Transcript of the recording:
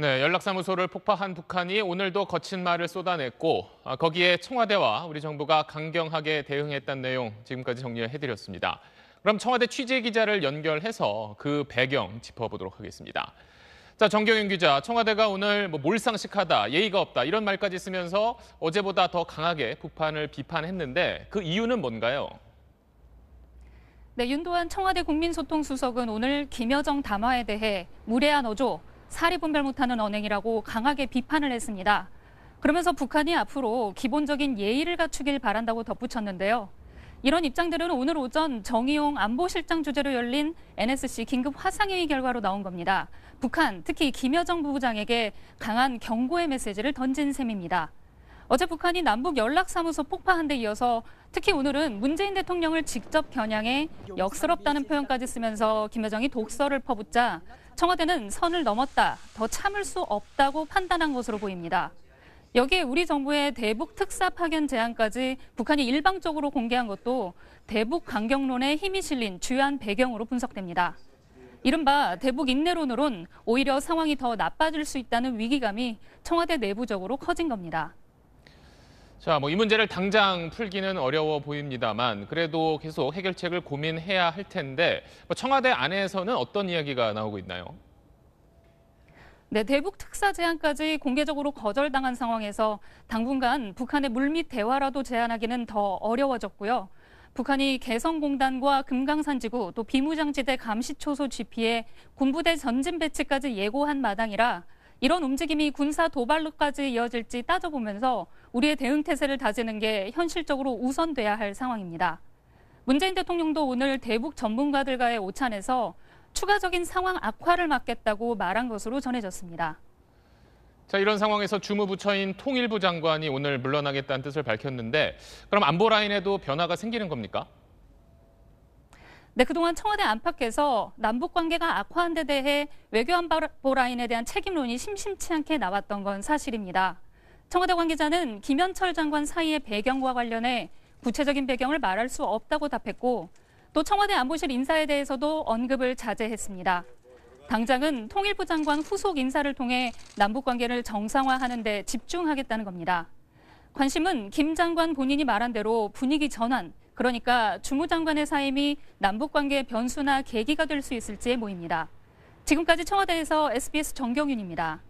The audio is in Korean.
네, 연락사무소를 폭파한 북한이 오늘도 거친 말을 쏟아냈고 아, 거기에 청와대와 우리 정부가 강경하게 대응했다는 내용 지금까지 정리해드렸습니다. 그럼 청와대 취재 기자를 연결해서 그 배경 짚어보도록 하겠습니다. 자, 정경윤 기자, 청와대가 오늘 뭐 몰상식하다, 예의가 없다 이런 말까지 쓰면서 어제보다 더 강하게 북한을 비판했는데 그 이유는 뭔가요? 네, 윤도환 청와대 국민소통수석은 오늘 김여정 담화에 대해 무례한 어조, 사리분별 못하는 언행이라고 강하게 비판을 했습니다. 그러면서 북한이 앞으로 기본적인 예의를 갖추길 바란다고 덧붙였는데요. 이런 입장들은 오늘 오전 정의용 안보실장 주재로 열린 NSC 긴급 화상회의 결과로 나온 겁니다. 북한, 특히 김여정 부부장에게 강한 경고의 메시지를 던진 셈입니다. 어제 북한이 남북 연락사무소 폭파한 데 이어서 특히 오늘은 문재인 대통령을 직접 겨냥해 역스럽다는 표현까지 쓰면서 김여정이 독설을 퍼붓자 청와대는 선을 넘었다, 더 참을 수 없다고 판단한 것으로 보입니다. 여기에 우리 정부의 대북 특사 파견 제안까지 북한이 일방적으로 공개한 것도 대북 강경론에 힘이 실린 주요한 배경으로 분석됩니다. 이른바 대북 인내론으론 오히려 상황이 더 나빠질 수 있다는 위기감이 청와대 내부적으로 커진 겁니다. 자, 뭐 이 문제를 당장 풀기는 어려워 보입니다만 그래도 계속 해결책을 고민해야 할 텐데 뭐 청와대 안에서는 어떤 이야기가 나오고 있나요? 네, 대북 특사 제안까지 공개적으로 거절당한 상황에서 당분간 북한의 물밑 대화라도 제안하기는 더 어려워졌고요. 북한이 개성공단과 금강산지구 또 비무장지대 감시초소 지피에 군부대 전진 배치까지 예고한 마당이라 이런 움직임이 군사 도발로까지 이어질지 따져보면서 우리의 대응 태세를 다지는 게 현실적으로 우선돼야 할 상황입니다. 문재인 대통령도 오늘 대북 전문가들과의 오찬에서 추가적인 상황 악화를 막겠다고 말한 것으로 전해졌습니다. 자, 이런 상황에서 주무부처인 통일부 장관이 오늘 물러나겠다는 뜻을 밝혔는데 그럼 안보 라인에도 변화가 생기는 겁니까? 네, 그동안 청와대 안팎에서 남북 관계가 악화한 데 대해 외교안보 라인에 대한 책임론이 심심치 않게 나왔던 건 사실입니다. 청와대 관계자는 김현철 장관 사이의 배경과 관련해 구체적인 배경을 말할 수 없다고 답했고 또 청와대 안보실 인사에 대해서도 언급을 자제했습니다. 당장은 통일부 장관 후속 인사를 통해 남북 관계를 정상화하는 데 집중하겠다는 겁니다. 관심은 김 장관 본인이 말한 대로 분위기 전환, 그러니까 주무장관의 사임이 남북관계 의 변수나 계기가 될 수 있을지 모입니다. 지금까지 청와대에서 SBS 정경윤입니다.